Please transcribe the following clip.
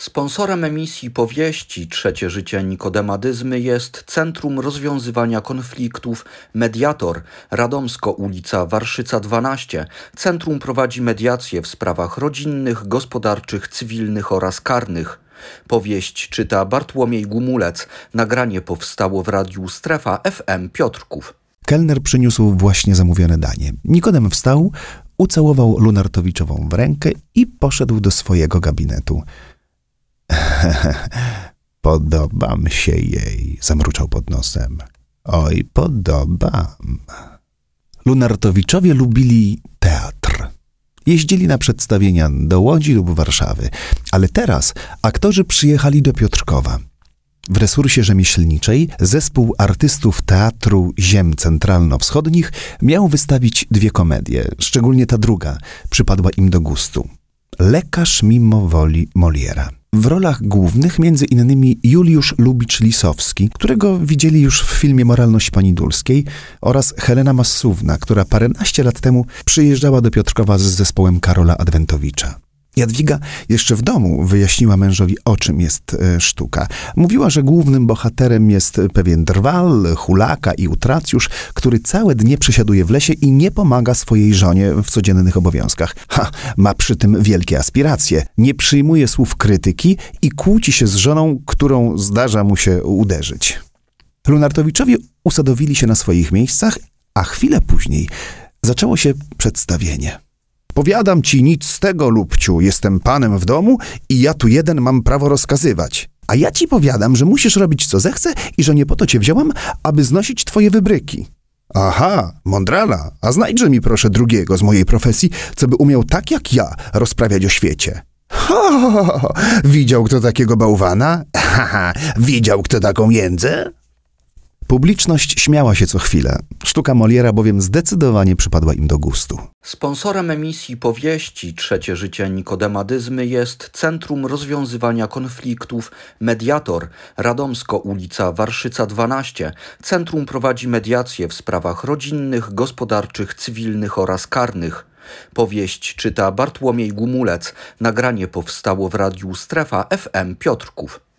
Sponsorem emisji powieści Trzecie życie Nikodemadyzmy jest Centrum Rozwiązywania Konfliktów Mediator, Radomsko, ulica Warszyca 12. Centrum prowadzi mediacje w sprawach rodzinnych, gospodarczych, cywilnych oraz karnych. Powieść czyta Bartłomiej Gumulec. Nagranie powstało w radiu Strefa FM Piotrków. Kelner przyniósł właśnie zamówione danie. Nikodem wstał, ucałował Lunartowiczową w rękę i poszedł do swojego gabinetu. Podobam się jej, zamruczał pod nosem. Oj, podobam. Lunartowiczowie lubili teatr. Jeździli na przedstawienia do Łodzi lub Warszawy, ale teraz aktorzy przyjechali do Piotrkowa. W resursie rzemieślniczej zespół artystów Teatru Ziem Centralno-Wschodnich miał wystawić dwie komedie, szczególnie ta druga przypadła im do gustu. Lekarz mimo woli Moliera. W rolach głównych m.in. Juliusz Lubicz-Lisowski, którego widzieli już w filmie Moralność Pani Dulskiej oraz Helena Massówna, która paręnaście lat temu przyjeżdżała do Piotrkowa z zespołem Karola Adwentowicza. Jadwiga jeszcze w domu wyjaśniła mężowi, o czym jest e, sztuka. Mówiła, że głównym bohaterem jest e, pewien drwal, hulaka i utracjusz, który całe dnie przesiaduje w lesie i nie pomaga swojej żonie w codziennych obowiązkach. Ha, ma przy tym wielkie aspiracje, nie przyjmuje słów krytyki i kłóci się z żoną, którą zdarza mu się uderzyć. Lunartowiczowie usadowili się na swoich miejscach, a chwilę później zaczęło się przedstawienie powiadam ci nic z tego, lubciu, jestem panem w domu i ja tu jeden mam prawo rozkazywać. A ja ci powiadam, że musisz robić co zechce i że nie po to cię wziąłam, aby znosić twoje wybryki. Aha, mądrala, a znajdźże mi proszę drugiego z mojej profesji, co by umiał tak jak ja rozprawiać o świecie. Ho, ho, ho, ho. widział kto takiego bałwana? ha, widział kto taką jędzę? Publiczność śmiała się co chwilę. Sztuka Moliera bowiem zdecydowanie przypadła im do gustu. Sponsorem emisji powieści Trzecie życie Nikodemadyzmy jest Centrum Rozwiązywania Konfliktów Mediator, Radomsko, ulica Warszyca 12. Centrum prowadzi mediacje w sprawach rodzinnych, gospodarczych, cywilnych oraz karnych. Powieść czyta Bartłomiej Gumulec. Nagranie powstało w radiu Strefa FM Piotrków.